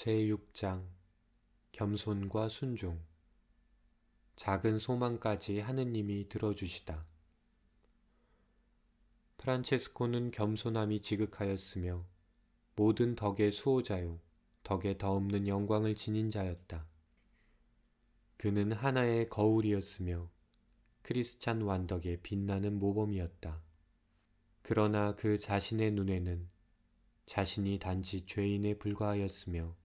제6장 겸손과 순종 작은 소망까지 하느님이 들어주시다. 프란체스코는 겸손함이 지극하였으며 모든 덕의 수호자요 덕에 더없는 영광을 지닌 자였다. 그는 하나의 거울이었으며 크리스찬 완덕의 빛나는 모범이었다. 그러나 그 자신의 눈에는 자신이 단지 죄인에 불과하였으며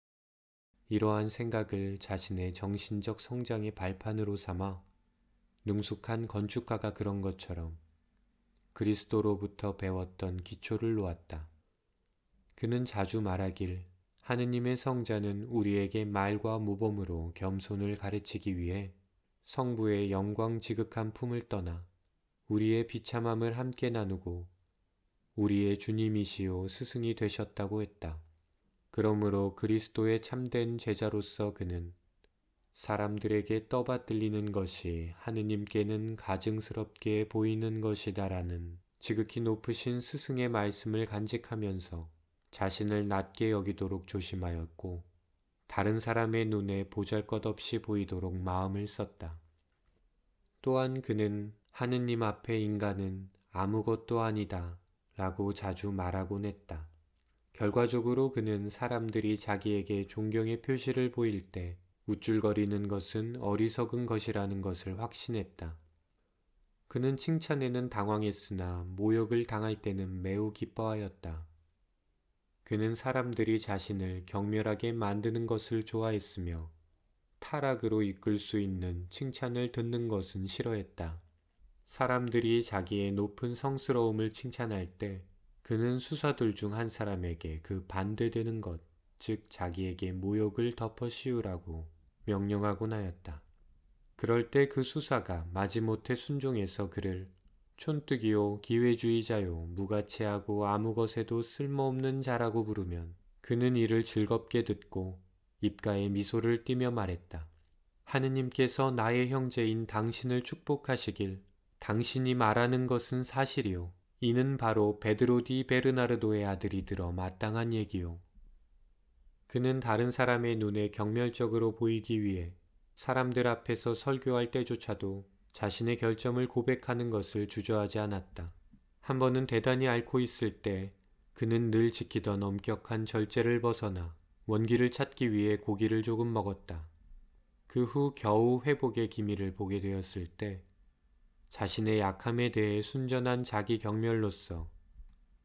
이러한 생각을 자신의 정신적 성장의 발판으로 삼아 능숙한 건축가가 그런 것처럼 그리스도로부터 배웠던 기초를 놓았다. 그는 자주 말하길 하느님의 성자는 우리에게 말과 모범으로 겸손을 가르치기 위해 성부의 영광 지극한 품을 떠나 우리의 비참함을 함께 나누고 우리의 주님이시요 스승이 되셨다고 했다. 그러므로 그리스도의 참된 제자로서 그는 사람들에게 떠받들리는 것이 하느님께는 가증스럽게 보이는 것이다라는 지극히 높으신 스승의 말씀을 간직하면서 자신을 낮게 여기도록 조심하였고 다른 사람의 눈에 보잘 것 없이 보이도록 마음을 썼다. 또한 그는 하느님 앞에 인간은 아무것도 아니다 라고 자주 말하곤 했다. 결과적으로 그는 사람들이 자기에게 존경의 표시를 보일 때 우쭐거리는 것은 어리석은 것이라는 것을 확신했다. 그는 칭찬에는 당황했으나 모욕을 당할 때는 매우 기뻐하였다. 그는 사람들이 자신을 경멸하게 만드는 것을 좋아했으며 타락으로 이끌 수 있는 칭찬을 듣는 것은 싫어했다. 사람들이 자기의 높은 성스러움을 칭찬할 때 그는 수사들 중 한 사람에게 그 반대되는 것, 즉 자기에게 모욕을 덮어 씌우라고 명령하곤 하였다. 그럴 때 그 수사가 마지못해 순종해서 그를 촌뜨기요 기회주의자요 무가치하고 아무 것에도 쓸모없는 자라고 부르면 그는 이를 즐겁게 듣고 입가에 미소를 띠며 말했다. 하느님께서 나의 형제인 당신을 축복하시길 당신이 말하는 것은 사실이요 이는 바로 베드로 디 베르나르도의 아들이 들어 마땅한 얘기요. 그는 다른 사람의 눈에 경멸적으로 보이기 위해 사람들 앞에서 설교할 때조차도 자신의 결점을 고백하는 것을 주저하지 않았다. 한 번은 대단히 앓고 있을 때 그는 늘 지키던 엄격한 절제를 벗어나 원기를 찾기 위해 고기를 조금 먹었다. 그 후 겨우 회복의 기미를 보게 되었을 때 자신의 약함에 대해 순전한 자기 경멸로서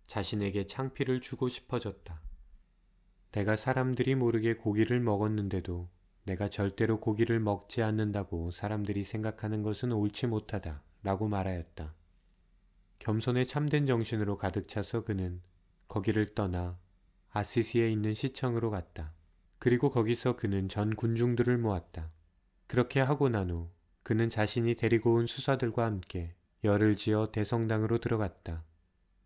자신에게 창피를 주고 싶어졌다. 내가 사람들이 모르게 고기를 먹었는데도 내가 절대로 고기를 먹지 않는다고 사람들이 생각하는 것은 옳지 못하다 라고 말하였다. 겸손의 참된 정신으로 가득 차서 그는 거기를 떠나 아시시에 있는 시청으로 갔다. 그리고 거기서 그는 전 군중들을 모았다. 그렇게 하고 난후 그는 자신이 데리고 온 수사들과 함께 열을 지어 대성당으로 들어갔다.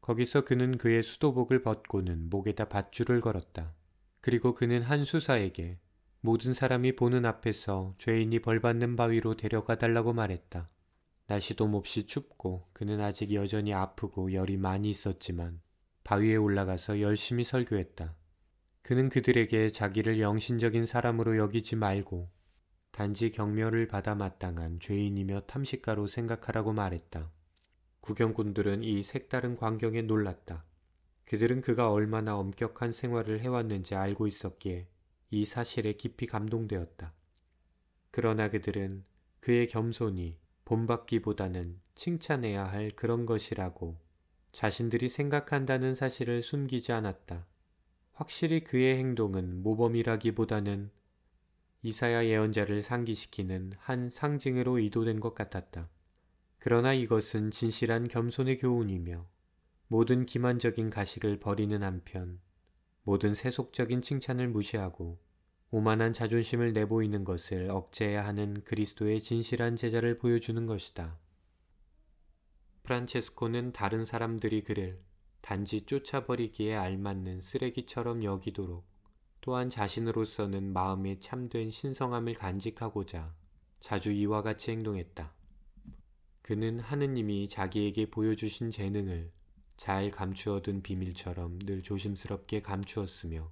거기서 그는 그의 수도복을 벗고는 목에다 밧줄을 걸었다. 그리고 그는 한 수사에게 모든 사람이 보는 앞에서 죄인이 벌받는 바위로 데려가 달라고 말했다. 날씨도 몹시 춥고 그는 아직 여전히 아프고 열이 많이 있었지만 바위에 올라가서 열심히 설교했다. 그는 그들에게 자기를 영신적인 사람으로 여기지 말고 단지 경멸을 받아 마땅한 죄인이며 탐식가로 생각하라고 말했다. 구경꾼들은 이 색다른 광경에 놀랐다. 그들은 그가 얼마나 엄격한 생활을 해왔는지 알고 있었기에 이 사실에 깊이 감동되었다. 그러나 그들은 그의 겸손이 본받기보다는 칭찬해야 할 그런 것이라고 자신들이 생각한다는 사실을 숨기지 않았다. 확실히 그의 행동은 모범이라기보다는 이사야 예언자를 상기시키는 한 상징으로 의도된것 같았다. 그러나 이것은 진실한 겸손의 교훈이며 모든 기만적인 가식을 버리는 한편 모든 세속적인 칭찬을 무시하고 오만한 자존심을 내보이는 것을 억제해야 하는 그리스도의 진실한 제자를 보여주는 것이다. 프란체스코는 다른 사람들이 그를 단지 쫓아버리기에 알맞는 쓰레기처럼 여기도록 또한 자신으로서는 마음에 참된 신성함을 간직하고자 자주 이와 같이 행동했다. 그는 하느님이 자기에게 보여주신 재능을 잘 감추어둔 비밀처럼 늘 조심스럽게 감추었으며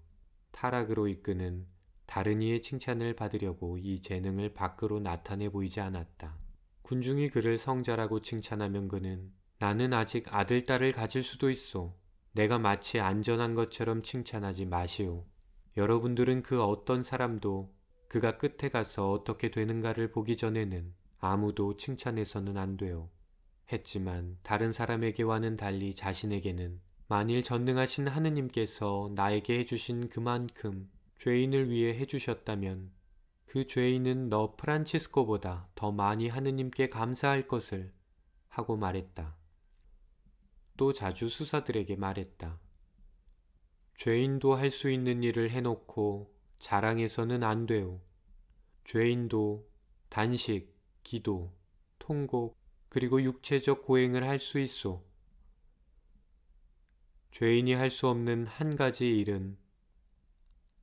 타락으로 이끄는 다른 이의 칭찬을 받으려고 이 재능을 밖으로 나타내 보이지 않았다. 군중이 그를 성자라고 칭찬하면 그는 나는 아직 아들, 딸을 가질 수도 있어. 내가 마치 안전한 것처럼 칭찬하지 마시오. 여러분들은 그 어떤 사람도 그가 끝에 가서 어떻게 되는가를 보기 전에는 아무도 칭찬해서는 안 돼요. 했지만 다른 사람에게와는 달리 자신에게는 만일 전능하신 하느님께서 나에게 해주신 그만큼 죄인을 위해 해주셨다면 그 죄인은 너 프란치스코보다 더 많이 하느님께 감사할 것을 하고 말했다. 또 자주 수사들에게 말했다. 죄인도 할 수 있는 일을 해놓고 자랑해서는 안 돼요. 죄인도 단식, 기도, 통곡, 그리고 육체적 고행을 할 수 있어. 죄인이 할 수 없는 한 가지 일은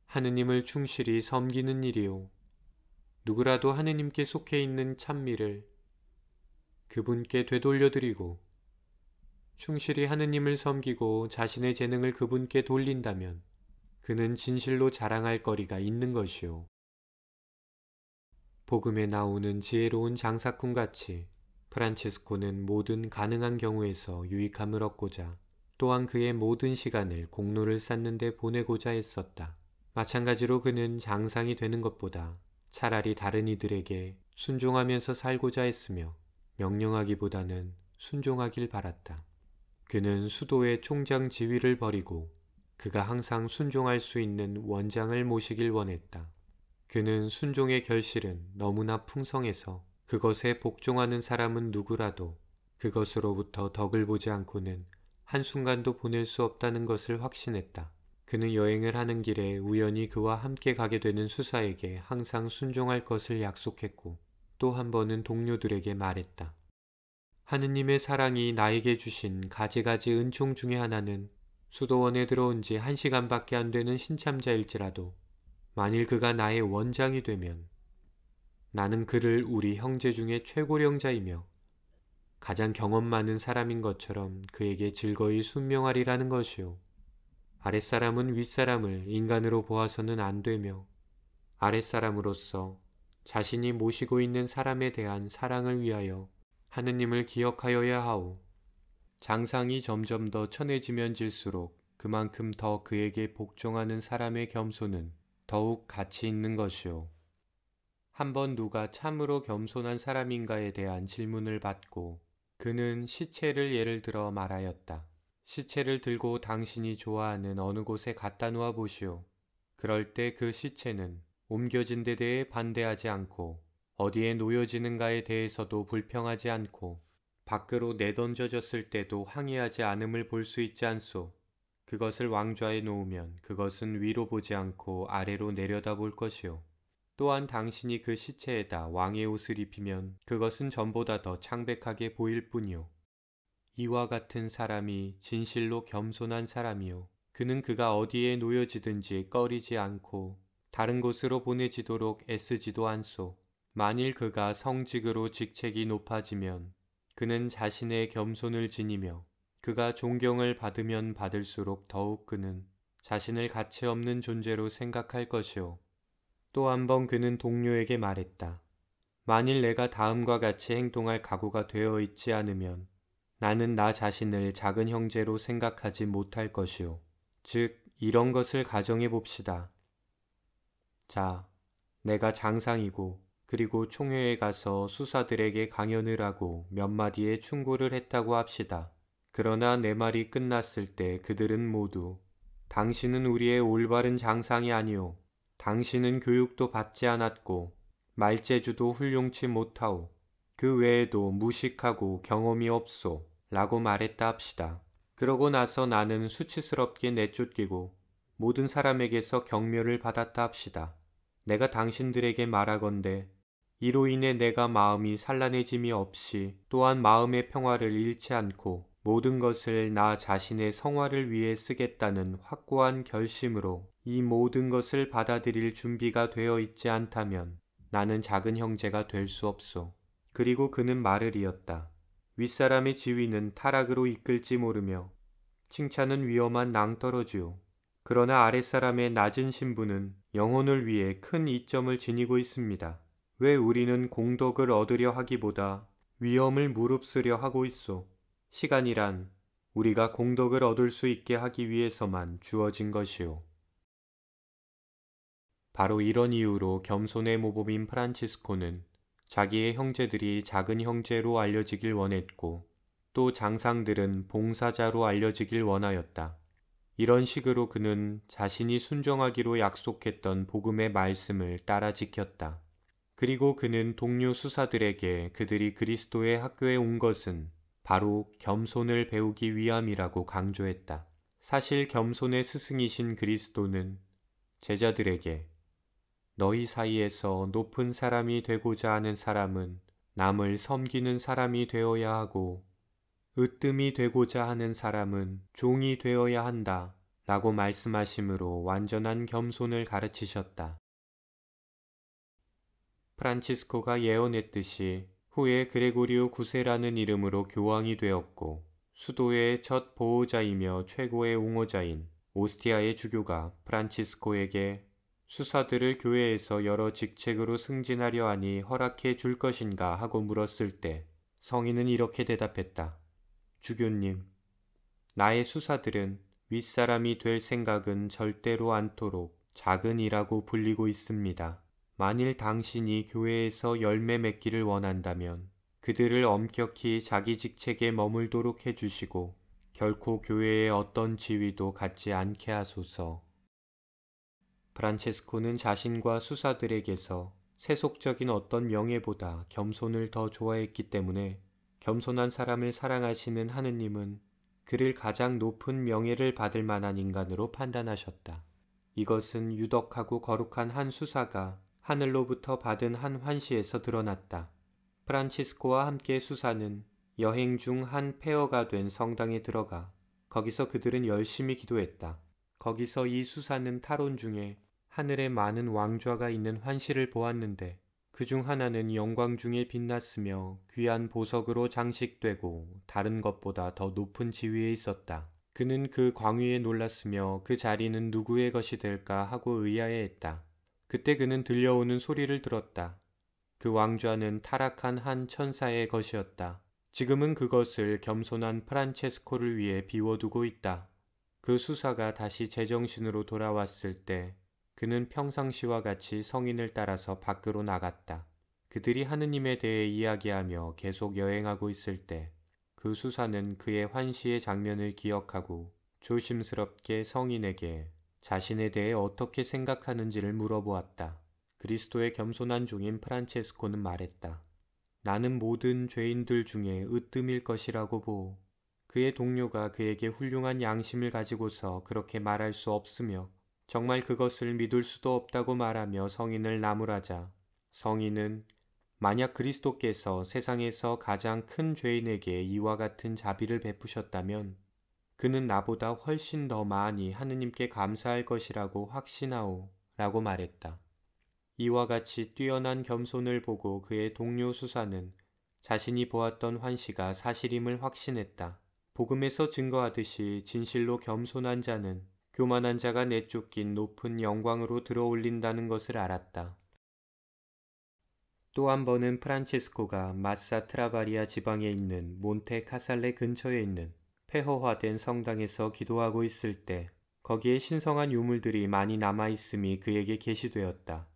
하느님을 충실히 섬기는 일이요. 누구라도 하느님께 속해 있는 찬미를 그분께 되돌려드리고 충실히 하느님을 섬기고 자신의 재능을 그분께 돌린다면 그는 진실로 자랑할 거리가 있는 것이요. 복음에 나오는 지혜로운 장사꾼 같이 프란체스코는 모든 가능한 경우에서 유익함을 얻고자 또한 그의 모든 시간을 공로를 쌓는데 보내고자 했었다. 마찬가지로 그는 장상이 되는 것보다 차라리 다른 이들에게 순종하면서 살고자 했으며 명령하기보다는 순종하길 바랐다. 그는 수도의 총장 지위를 버리고 그가 항상 순종할 수 있는 원장을 모시길 원했다. 그는 순종의 결실은 너무나 풍성해서 그것에 복종하는 사람은 누구라도 그것으로부터 덕을 보지 않고는 한순간도 보낼 수 없다는 것을 확신했다. 그는 여행을 하는 길에 우연히 그와 함께 가게 되는 수사에게 항상 순종할 것을 약속했고 또 한 번은 동료들에게 말했다. 하느님의 사랑이 나에게 주신 가지가지 은총 중의 하나는 수도원에 들어온 지 한시간밖에안 되는 신참자일지라도 만일 그가 나의 원장이 되면 나는 그를 우리 형제 중에 최고령자이며 가장 경험 많은 사람인 것처럼 그에게 즐거이 순명하리라는 것이요. 아랫사람은 윗사람을 인간으로 보아서는 안 되며 아랫사람으로서 자신이 모시고 있는 사람에 대한 사랑을 위하여 하느님을 기억하여야 하오. 장상이 점점 더 천해지면 질수록 그만큼 더 그에게 복종하는 사람의 겸손은 더욱 가치 있는 것이오. 한번 누가 참으로 겸손한 사람인가에 대한 질문을 받고 그는 시체를 예를 들어 말하였다. 시체를 들고 당신이 좋아하는 어느 곳에 갖다 놓아 보시오. 그럴 때 그 시체는 옮겨진 데 대해 반대하지 않고 어디에 놓여지는가에 대해서도 불평하지 않고 밖으로 내던져졌을 때도 항의하지 않음을 볼 수 있지 않소. 그것을 왕좌에 놓으면 그것은 위로 보지 않고 아래로 내려다 볼 것이요. 또한 당신이 그 시체에다 왕의 옷을 입히면 그것은 전보다 더 창백하게 보일 뿐이요. 이와 같은 사람이 진실로 겸손한 사람이요. 그는 그가 어디에 놓여지든지 꺼리지 않고 다른 곳으로 보내지도록 애쓰지도 않소. 만일 그가 성직으로 직책이 높아지면 그는 자신의 겸손을 지니며 그가 존경을 받으면 받을수록 더욱 그는 자신을 가치 없는 존재로 생각할 것이요. 또 한 번 그는 동료에게 말했다. 만일 내가 다음과 같이 행동할 각오가 되어 있지 않으면 나는 나 자신을 작은 형제로 생각하지 못할 것이요. 즉, 이런 것을 가정해 봅시다. 자, 내가 장상이고 그리고 총회에 가서 수사들에게 강연을 하고 몇 마디의 충고를 했다고 합시다. 그러나 내 네 말이 끝났을 때 그들은 모두 당신은 우리의 올바른 장상이 아니오. 당신은 교육도 받지 않았고 말재주도 훌륭치 못하오. 그 외에도 무식하고 경험이 없소. 라고 말했다 합시다. 그러고 나서 나는 수치스럽게 내쫓기고 모든 사람에게서 경멸을 받았다 합시다. 내가 당신들에게 말하건대 이로 인해 내가 마음이 산란해짐이 없이 또한 마음의 평화를 잃지 않고 모든 것을 나 자신의 성화를 위해 쓰겠다는 확고한 결심으로 이 모든 것을 받아들일 준비가 되어 있지 않다면 나는 작은 형제가 될 수 없소. 그리고 그는 말을 이었다. 윗사람의 지위는 타락으로 이끌지 모르며 칭찬은 위험한 낭떠러지요. 그러나 아랫사람의 낮은 신분은 영혼을 위해 큰 이점을 지니고 있습니다. 왜 우리는 공덕을 얻으려 하기보다 위험을 무릅쓰려 하고 있소. 시간이란 우리가 공덕을 얻을 수 있게 하기 위해서만 주어진 것이오. 바로 이런 이유로 겸손의 모범인 프란치스코는 자기의 형제들이 작은 형제로 알려지길 원했고 또 장상들은 봉사자로 알려지길 원하였다. 이런 식으로 그는 자신이 순종하기로 약속했던 복음의 말씀을 따라 지켰다. 그리고 그는 동료 수사들에게 그들이 그리스도의 학교에 온 것은 바로 겸손을 배우기 위함이라고 강조했다. 사실 겸손의 스승이신 그리스도는 제자들에게 너희 사이에서 높은 사람이 되고자 하는 사람은 남을 섬기는 사람이 되어야 하고 으뜸이 되고자 하는 사람은 종이 되어야 한다 라고 말씀하시므로 완전한 겸손을 가르치셨다. 프란치스코가 예언했듯이 후에 그레고리오 9세라는 이름으로 교황이 되었고 수도의 첫 보호자이며 최고의 옹호자인 오스티아의 주교가 프란치스코에게 수사들을 교회에서 여러 직책으로 승진하려 하니 허락해 줄 것인가 하고 물었을 때 성인은 이렇게 대답했다. 주교님, 나의 수사들은 윗사람이 될 생각은 절대로 않도록 작은 이라고 불리고 있습니다. 만일 당신이 교회에서 열매 맺기를 원한다면 그들을 엄격히 자기 직책에 머물도록 해주시고 결코 교회의 어떤 지위도 갖지 않게 하소서. 프란체스코는 자신과 수사들에게서 세속적인 어떤 명예보다 겸손을 더 좋아했기 때문에 겸손한 사람을 사랑하시는 하느님은 그를 가장 높은 명예를 받을 만한 인간으로 판단하셨다. 이것은 유덕하고 거룩한 한 수사가 하늘로부터 받은 한 환시에서 드러났다. 프란치스코와 함께 수사는 여행 중 한폐허가된 성당에 들어가 거기서 그들은 열심히 기도했다. 거기서 이 수사는 탈원 중에 하늘에 많은 왕좌가 있는 환시를 보았는데 그 중 하나는 영광 중에 빛났으며 귀한 보석으로 장식되고 다른 것보다 더 높은 지위에 있었다. 그는 그 광위에 놀랐으며 그 자리는 누구의 것이 될까 하고 의아해했다. 그때 그는 들려오는 소리를 들었다. 그 왕좌는 타락한 한 천사의 것이었다. 지금은 그것을 겸손한 프란체스코를 위해 비워두고 있다. 그 수사가 다시 제정신으로 돌아왔을 때 그는 평상시와 같이 성인을 따라서 밖으로 나갔다. 그들이 하느님에 대해 이야기하며 계속 여행하고 있을 때 그 수사는 그의 환시의 장면을 기억하고 조심스럽게 성인에게 자신에 대해 어떻게 생각하는지를 물어보았다. 그리스도의 겸손한 종인 프란체스코는 말했다. 나는 모든 죄인들 중에 으뜸일 것이라고 보오. 그의 동료가 그에게 훌륭한 양심을 가지고서 그렇게 말할 수 없으며 정말 그것을 믿을 수도 없다고 말하며 성인을 나무라자. 성인은 만약 그리스도께서 세상에서 가장 큰 죄인에게 이와 같은 자비를 베푸셨다면 그는 나보다 훨씬 더 많이 하느님께 감사할 것이라고 확신하오. 라고 말했다. 이와 같이 뛰어난 겸손을 보고 그의 동료 수사는 자신이 보았던 환시가 사실임을 확신했다. 복음에서 증거하듯이 진실로 겸손한 자는 교만한 자가 내쫓긴 높은 영광으로 들어올린다는 것을 알았다. 또 한 번은 프란치스코가 마사 트라바리아 지방에 있는 몬테 카살레 근처에 있는 폐허화된 성당에서 기도하고 있을 때 거기에 신성한 유물들이 많이 남아 있음이 그에게 계시되었다.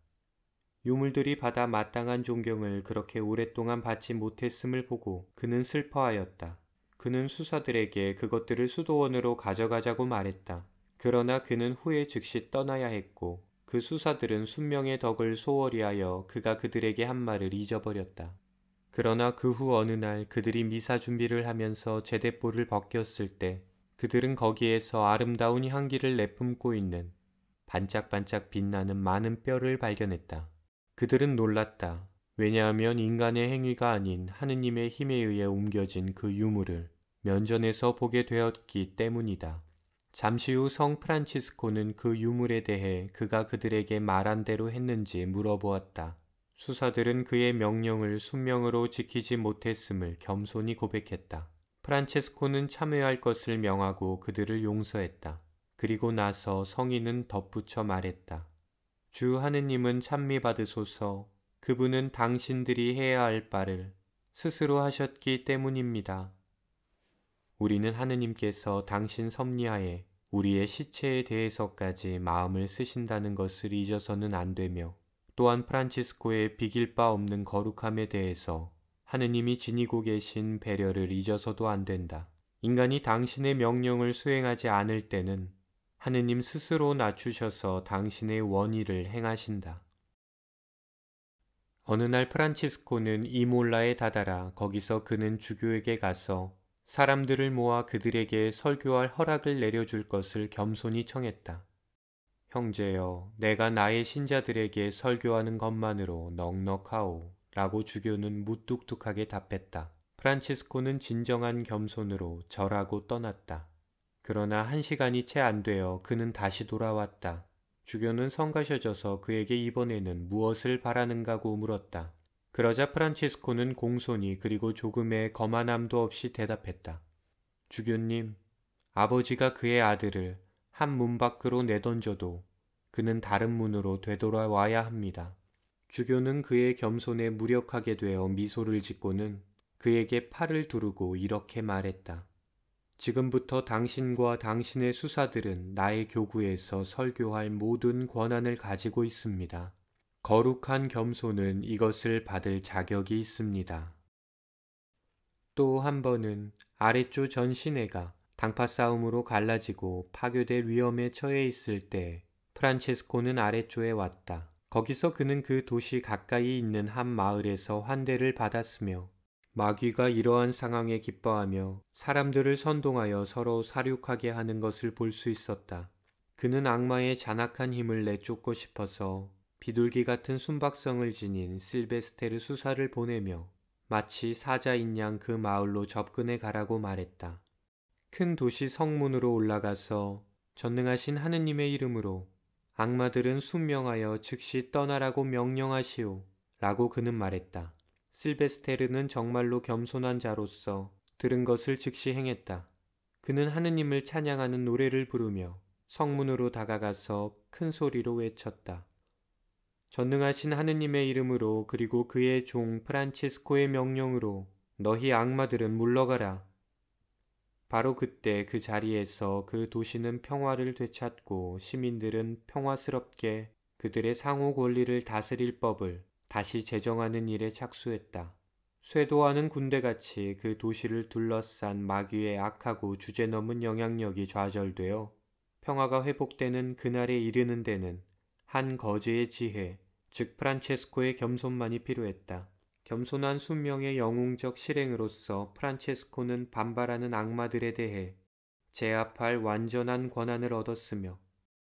유물들이 받아 마땅한 존경을 그렇게 오랫동안 받지 못했음을 보고 그는 슬퍼하였다. 그는 수사들에게 그것들을 수도원으로 가져가자고 말했다. 그러나 그는 후에 즉시 떠나야 했고 그 수사들은 순명의 덕을 소홀히 하여 그가 그들에게 한 말을 잊어버렸다. 그러나 그 후 어느 날 그들이 미사 준비를 하면서 제대보를 벗겼을 때 그들은 거기에서 아름다운 향기를 내뿜고 있는 반짝반짝 빛나는 많은 뼈를 발견했다. 그들은 놀랐다. 왜냐하면 인간의 행위가 아닌 하느님의 힘에 의해 옮겨진 그 유물을 면전에서 보게 되었기 때문이다. 잠시 후 성 프란치스코는 그 유물에 대해 그가 그들에게 말한 대로 했는지 물어보았다. 수사들은 그의 명령을 순명으로 지키지 못했음을 겸손히 고백했다. 프란체스코는 참회할 것을 명하고 그들을 용서했다. 그리고 나서 성인은 덧붙여 말했다. 주 하느님은 찬미 받으소서. 그분은 당신들이 해야 할 바를 스스로 하셨기 때문입니다. 우리는 하느님께서 당신 섭리하에 우리의 시체에 대해서까지 마음을 쓰신다는 것을 잊어서는 안 되며 또한 프란치스코의 비길 바 없는 거룩함에 대해서 하느님이 지니고 계신 배려를 잊어서도 안 된다. 인간이 당신의 명령을 수행하지 않을 때는 하느님 스스로 낮추셔서 당신의 원의를 행하신다. 어느 날 프란치스코는 이몰라에 다다라 거기서 그는 주교에게 가서 사람들을 모아 그들에게 설교할 허락을 내려줄 것을 겸손히 청했다. 형제여 내가 나의 신자들에게 설교하는 것만으로 넉넉하오 라고 주교는 무뚝뚝하게 답했다. 프란치스코는 진정한 겸손으로 절하고 떠났다. 그러나 한 시간이 채 안 되어 그는 다시 돌아왔다. 주교는 성가셔져서 그에게 이번에는 무엇을 바라는가고 물었다. 그러자 프란치스코는 공손히 그리고 조금의 거만함도 없이 대답했다. 주교님, 아버지가 그의 아들을 한문 밖으로 내던져도 그는 다른 문으로 되돌아와야 합니다. 주교는 그의 겸손에 무력하게 되어 미소를 짓고는 그에게 팔을 두르고 이렇게 말했다. 지금부터 당신과 당신의 수사들은 나의 교구에서 설교할 모든 권한을 가지고 있습니다. 거룩한 겸손은 이것을 받을 자격이 있습니다. 또 한 번은 아래쪽 전신애가 당파 싸움으로 갈라지고 파괴될 위험에 처해 있을 때 프란체스코는 아래쪽에 왔다. 거기서 그는 그 도시 가까이 있는 한 마을에서 환대를 받았으며 마귀가 이러한 상황에 기뻐하며 사람들을 선동하여 서로 사륙하게 하는 것을 볼 수 있었다. 그는 악마의 잔악한 힘을 내쫓고 싶어서 비둘기 같은 순박성을 지닌 실베스테르 수사를 보내며 마치 사자인 양 그 마을로 접근해 가라고 말했다. 큰 도시 성문으로 올라가서 전능하신 하느님의 이름으로 악마들은 순명하여 즉시 떠나라고 명령하시오. 라고 그는 말했다. 실베스테르는 정말로 겸손한 자로서 들은 것을 즉시 행했다. 그는 하느님을 찬양하는 노래를 부르며 성문으로 다가가서 큰 소리로 외쳤다. 전능하신 하느님의 이름으로 그리고 그의 종 프란치스코의 명령으로 너희 악마들은 물러가라. 바로 그때 그 자리에서 그 도시는 평화를 되찾고 시민들은 평화스럽게 그들의 상호 권리를 다스릴 법을 다시 제정하는 일에 착수했다. 쇄도하는 군대같이 그 도시를 둘러싼 마귀의 악하고 주제넘은 영향력이 좌절되어 평화가 회복되는 그날에 이르는 데는 한 거지의 지혜, 즉 프란체스코의 겸손만이 필요했다. 겸손한 순명의 영웅적 실행으로서 프란체스코는 반발하는 악마들에 대해 제압할 완전한 권한을 얻었으며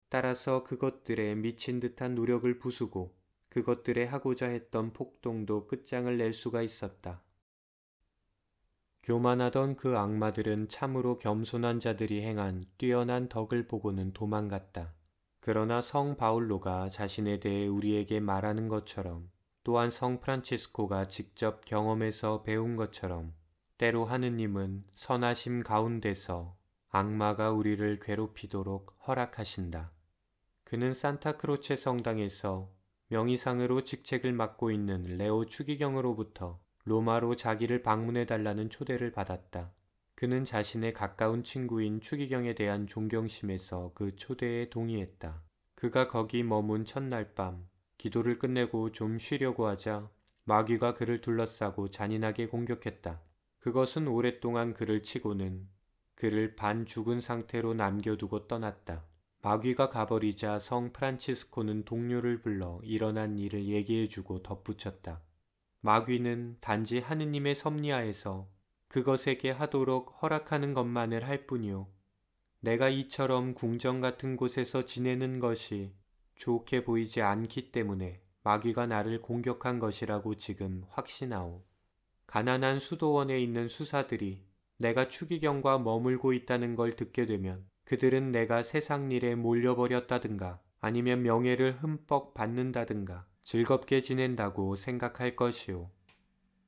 따라서 그것들의 미친 듯한 노력을 부수고 그것들의 하고자 했던 폭동도 끝장을 낼 수가 있었다. 교만하던 그 악마들은 참으로 겸손한 자들이 행한 뛰어난 덕을 보고는 도망갔다. 그러나 성 바울로가 자신에 대해 우리에게 말하는 것처럼 또한 성 프란치스코가 직접 경험해서 배운 것처럼 때로 하느님은 선하심 가운데서 악마가 우리를 괴롭히도록 허락하신다. 그는 산타크로체 성당에서 명의상으로 직책을 맡고 있는 레오 추기경으로부터 로마로 자기를 방문해 달라는 초대를 받았다. 그는 자신의 가까운 친구인 추기경에 대한 존경심에서 그 초대에 동의했다. 그가 거기 머문 첫날 밤 기도를 끝내고 좀 쉬려고 하자 마귀가 그를 둘러싸고 잔인하게 공격했다. 그것은 오랫동안 그를 치고는 그를 반 죽은 상태로 남겨두고 떠났다. 마귀가 가버리자 성 프란치스코는 동료를 불러 일어난 일을 얘기해주고 덧붙였다. 마귀는 단지 하느님의 섭리하에서 그것에게 하도록 허락하는 것만을 할 뿐이요. 내가 이처럼 궁정 같은 곳에서 지내는 것이 좋게 보이지 않기 때문에 마귀가 나를 공격한 것이라고 지금 확신하오. 가난한 수도원에 있는 수사들이 내가 추기경과 머물고 있다는 걸 듣게 되면 그들은 내가 세상 일에 몰려버렸다든가 아니면 명예를 흠뻑 받는다든가 즐겁게 지낸다고 생각할 것이오.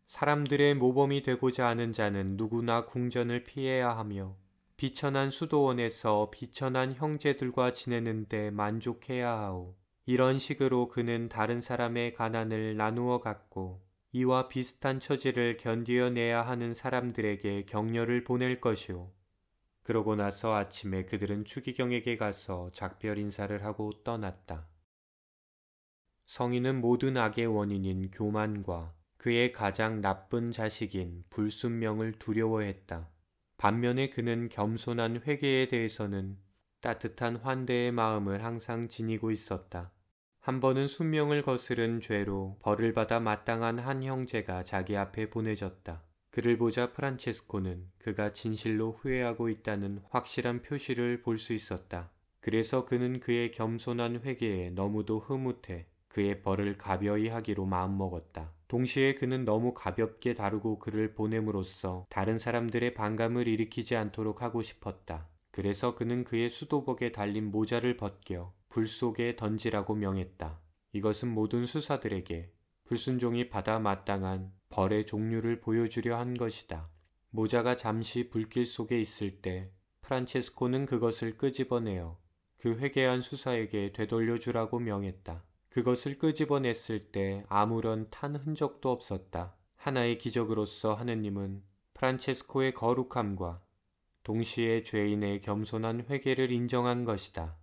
사람들의 모범이 되고자 하는 자는 누구나 궁전을 피해야 하며 비천한 수도원에서 비천한 형제들과 지내는데 만족해야 하오. 이런 식으로 그는 다른 사람의 가난을 나누어 갖고 이와 비슷한 처지를 견디어내야 하는 사람들에게 격려를 보낼 것이오. 그러고 나서 아침에 그들은 추기경에게 가서 작별 인사를 하고 떠났다. 성인은 모든 악의 원인인 교만과 그의 가장 나쁜 자식인 불순명을 두려워했다. 반면에 그는 겸손한 회개에 대해서는 따뜻한 환대의 마음을 항상 지니고 있었다. 한 번은 순명을 거스른 죄로 벌을 받아 마땅한 한 형제가 자기 앞에 보내졌다. 그를 보자 프란체스코는 그가 진실로 후회하고 있다는 확실한 표시를 볼 수 있었다. 그래서 그는 그의 겸손한 회개에 너무도 흐뭇해 그의 벌을 가벼이 하기로 마음먹었다. 동시에 그는 너무 가볍게 다루고 그를 보냄으로써 다른 사람들의 반감을 일으키지 않도록 하고 싶었다. 그래서 그는 그의 수도복에 달린 모자를 벗겨 불 속에 던지라고 명했다. 이것은 모든 수사들에게 불순종이 받아 마땅한 벌의 종류를 보여주려 한 것이다. 모자가 잠시 불길 속에 있을 때 프란체스코는 그것을 끄집어내어 그 회개한 수사에게 되돌려주라고 명했다. 그것을 끄집어냈을 때 아무런 탄 흔적도 없었다. 하나의 기적으로서 하느님은 프란체스코의 거룩함과 동시에 죄인의 겸손한 회개를 인정한 것이다.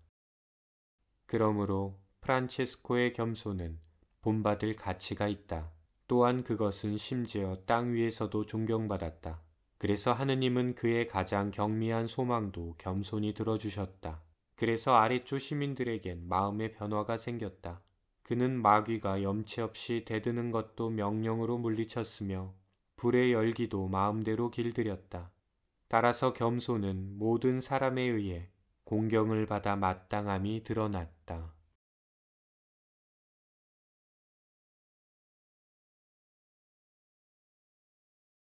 그러므로 프란체스코의 겸손은 본받을 가치가 있다. 또한 그것은 심지어 땅 위에서도 존경받았다. 그래서 하느님은 그의 가장 경미한 소망도 겸손히 들어주셨다. 그래서 아래쪽 시민들에겐 마음의 변화가 생겼다. 그는 마귀가 염치없이 대드는 것도 명령으로 물리쳤으며 불의 열기도 마음대로 길들였다. 따라서 겸손은 모든 사람에 의해 공경을 받아 마땅함이 드러났다.